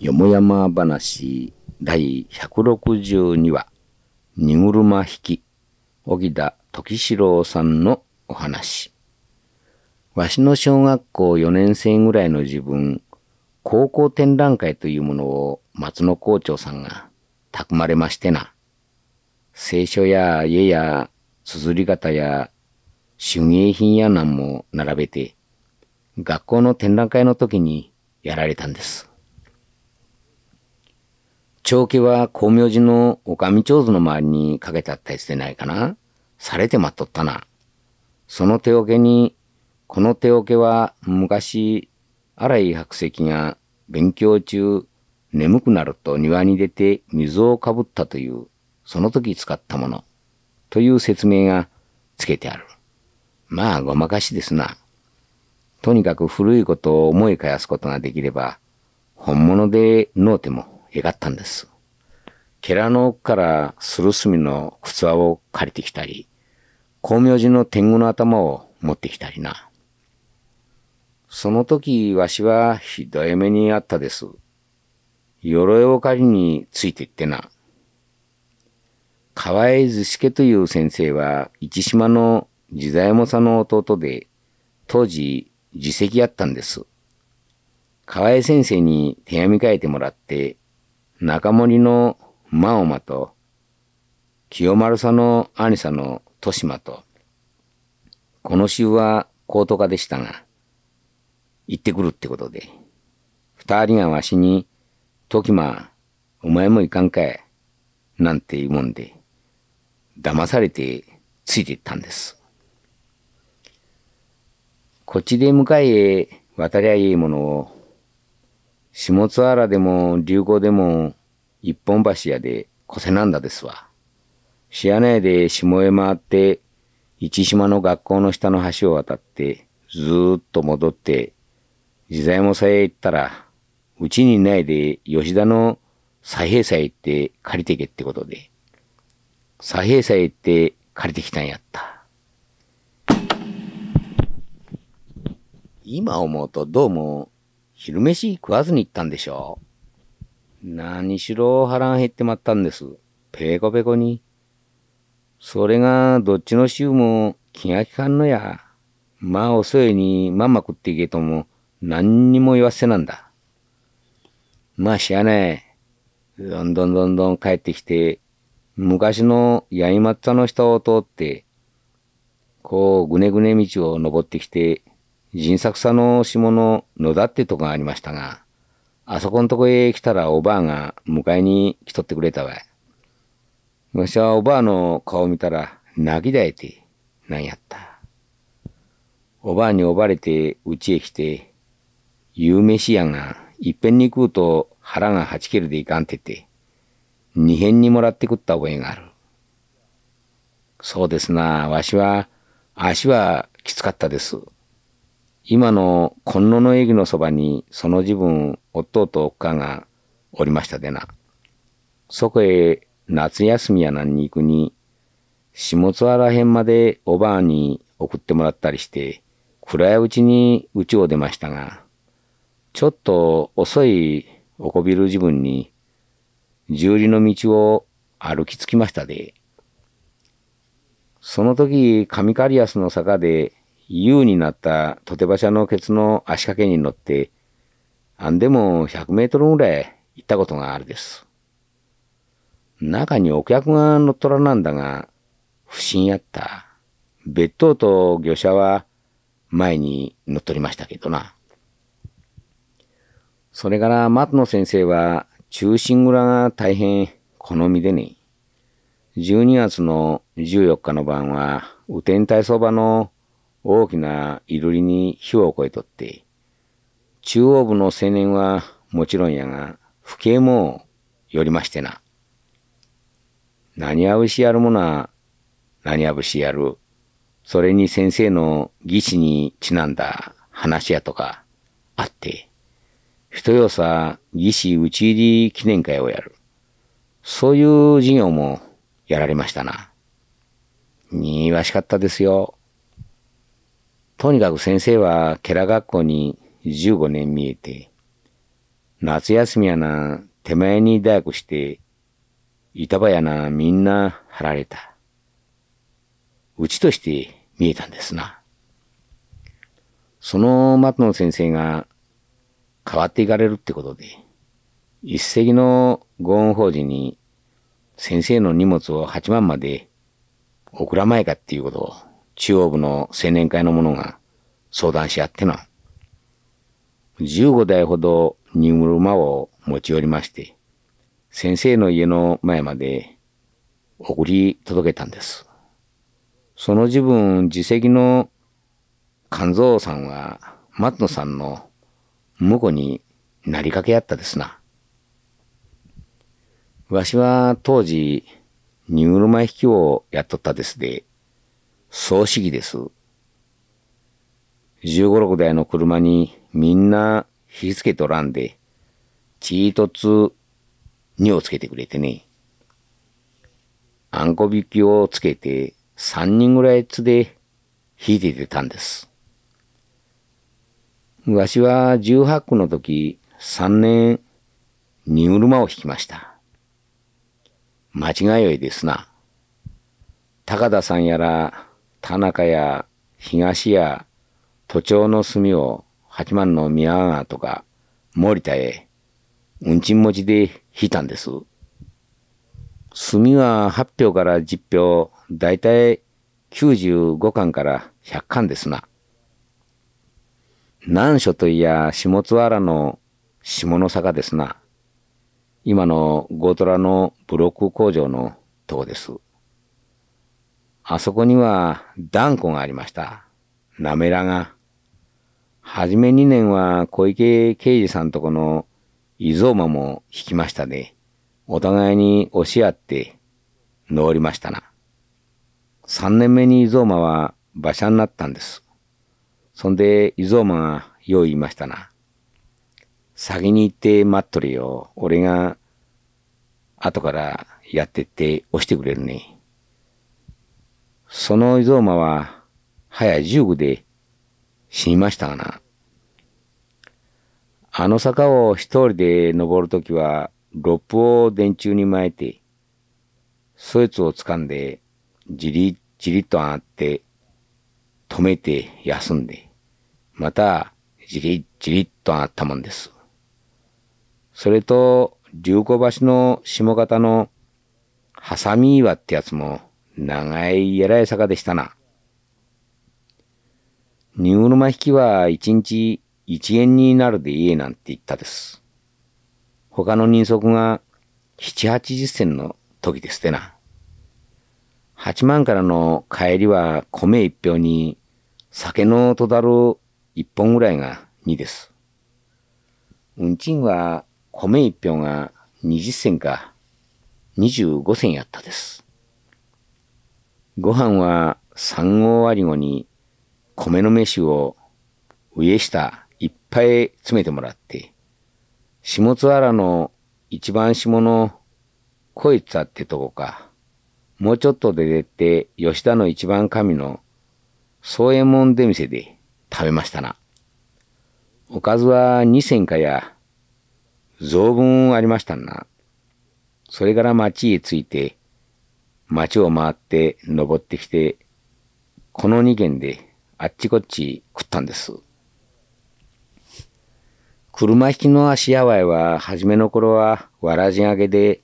よもやま話第162話、荷車引き、荻田時四郎さんのお話。わしの小学校4年生ぐらいの自分、高校展覧会というものを松野校長さんが託まれましてな。聖書や家や綴り方や手芸品やなんも並べて、学校の展覧会の時にやられたんです。長家は光明寺のお上長図の周りにかけてあったやつでないかな。されてまっとったな。その手桶に、この手桶は昔、荒井白石が勉強中、眠くなると庭に出て水をかぶったという、その時使ったもの、という説明がつけてある。まあ、ごまかしですな。とにかく古いことを思い返すことができれば、本物でのうても描ったんです。寺の奥からスルスミの靴を借りてきたり、光明寺の天狗の頭を持ってきたりな。その時、わしはひどい目にあったです。鎧を借りについて行ってな。河合寿司家という先生は、一島の自在もさの弟で、当時、自責やったんです。河合先生に手紙書いてもらって、中森の真馬と、清丸さんの兄さんの豊島と、この週は高等科でしたが、行ってくるってことで、二人がわしに、時間、お前も行かんかい、なんて言うもんで、騙されてついていったんです。こっちで迎えへ渡りゃいものを下津原でも流行でも一本橋やで小瀬なんだですわ。らな内で下へ回って、一島の学校の下の橋を渡って、ずーっと戻って、自在もさえ行ったら、うちにないで吉田の左平さえ行って借りてけってことで、左平さえ行って借りてきたんやった。今思うとどうも昼飯食わずに行ったんでしょう。何しろ腹が減ってまったんです。ペコペコに。それがどっちの衆も気が利かんのや。まあ遅いにまんま食っていけとも何にも言わせなんだ。まあしゃあねえ。どんどんどんどん帰ってきて、昔のやまったの下を通って、こうぐねぐね道を登ってきて、人作さの下の野田ってとこがありましたが、あそこんとこへ来たらおばあが迎えに来とってくれたわい。わしはおばあの顔見たら泣きだえて、なんやった。おばあにおばれて家へ来て、夕飯やがいっぺんに食うと腹がはちけるでいかんてて、二辺にもらって食った覚えがある。そうですな、わしは、足はきつかったです。今の今野の駅のそばにその時分弟とおっかがおりましたでな。そこへ夏休みやなんに行くに、下津原辺までおばあに送ってもらったりして、暗いうちにうちを出ましたが、ちょっと遅いおこびる時分に、十里の道を歩きつきましたで。その時、上ア安の坂で、優になったとて馬車のケツの足掛けに乗って、あんでも100メートルぐらい行ったことがあるです。中にお客が乗っ取らなんだが、不審やった。別当と魚車は前に乗っ取りましたけどな。それから松野先生は中心蔵が大変好みでね。12月の14日の晩は、雨天体操場の大きな囲炉裏に火を越えとって、中央部の青年はもちろんやが、不敬もよりましてな。何あぶしやるもな、何あぶしやる。それに先生の義士にちなんだ話やとか、あって、人よさ義士打ち入り記念会をやる。そういう授業もやられましたな。にわしかったですよ。とにかく先生はケラ学校に15年見えて、夏休みやな、手前に大学して、板場やな、みんな張られた。うちとして見えたんですな。その松野先生が変わっていかれるってことで、一石のご恩法事に先生の荷物を8万まで送らまいかっていうことを中央部の青年会の者が相談し合っての、15台ほど荷車を持ち寄りまして、先生の家の前まで送り届けたんです。その自分、自責の肝臓さんは、松野さんの婿になりかけやったですな。わしは当時、荷車引きをやっとったですで、葬式です。十五六台の車にみんな火付けとらんで、ちーとつにをつけてくれてね。あんこ引きをつけて三人ぐらいつで引いて出たんです。わしは十八区の時三年荷車を引きました。間違いよいですな。高田さんやら田中や東や都庁の隅を八幡の宮川とか森田へ運賃持ちで引いたんです。墨は8票から10票、だいたい95巻から100巻ですな。難所といや下津原の下の坂ですな。今のゴートラのブロック工場のとこです。あそこには断固がありました。なめらが。はじめ2年は小池刑事さんとこの伊蔵馬も引きましたで、お互いに押し合って乗りましたな。3年目に伊蔵馬は馬車になったんです。そんで伊蔵馬がよう言いましたな。先に行って待っとれよ。俺が後からやってって押してくれるね。その伊豆馬は、早1九で死にましたがな。あの坂を一人で登るときは、ロップを電柱に巻いて、そいつを掴んで、じりじりと上がって、止めて休んで、また、じりじりと上がったもんです。それと、竜行橋の下方の、ハサミ岩ってやつも、長いえらい坂でしたな。荷車引きは一日一円になるでいいなんて言ったです。他の人足が七八十銭の時ですてな。八万からの帰りは米一票に酒のとだる一本ぐらいが二です。運賃は米一票が二十銭か二十五銭やったです。ご飯は三合割りゴに米の飯を上下いっぱい詰めてもらって、下津原の一番下の小いつあってとこか、もうちょっとで出て吉田の一番神の宗右衛門出店で食べましたな。おかずは二千かや、増分ありましたな。それから町へ着いて、町を回って登ってきて、この2軒であっちこっち食ったんです。車引きの足やわいは、初めの頃は、わらじ上げで、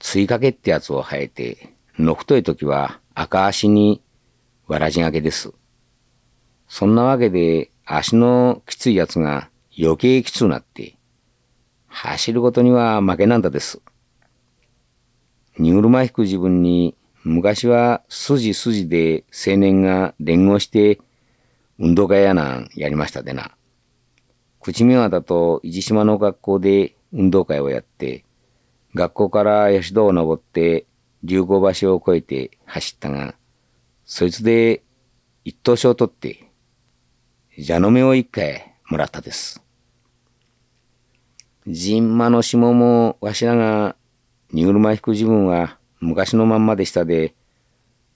追かけってやつを生えて、の太い時は赤足にわらじがけです。そんなわけで足のきついやつが余計きつくなって、走ることには負けなんだです。荷車引く自分に昔は筋筋で青年が連合して運動会やなんやりましたでな。口見和と伊地島の学校で運動会をやって、学校から吉戸を登って流行橋を越えて走ったが、そいつで一等賞を取って、蛇の目を一回もらったです。人馬の下もわしらが荷車引く自分は昔のまんまでしたで、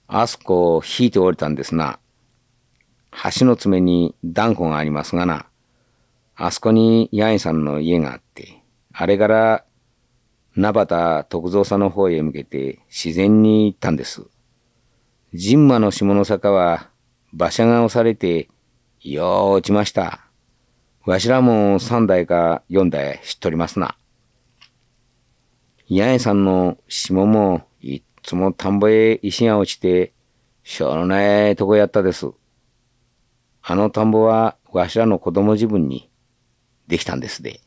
あそこを引いておれたんですな。橋の爪に断固がありますがな。あそこに八重さんの家があって、あれから名畑徳蔵さんの方へ向けて自然に行ったんです。神馬の下の坂は馬車が押されて、よう落ちました。わしらも三代か四代知っとりますな。八重さんの霜もいっつも田んぼへ石が落ちて、しょうのないとこやったです。あの田んぼはわしらの子供自分にできたんですで、ね。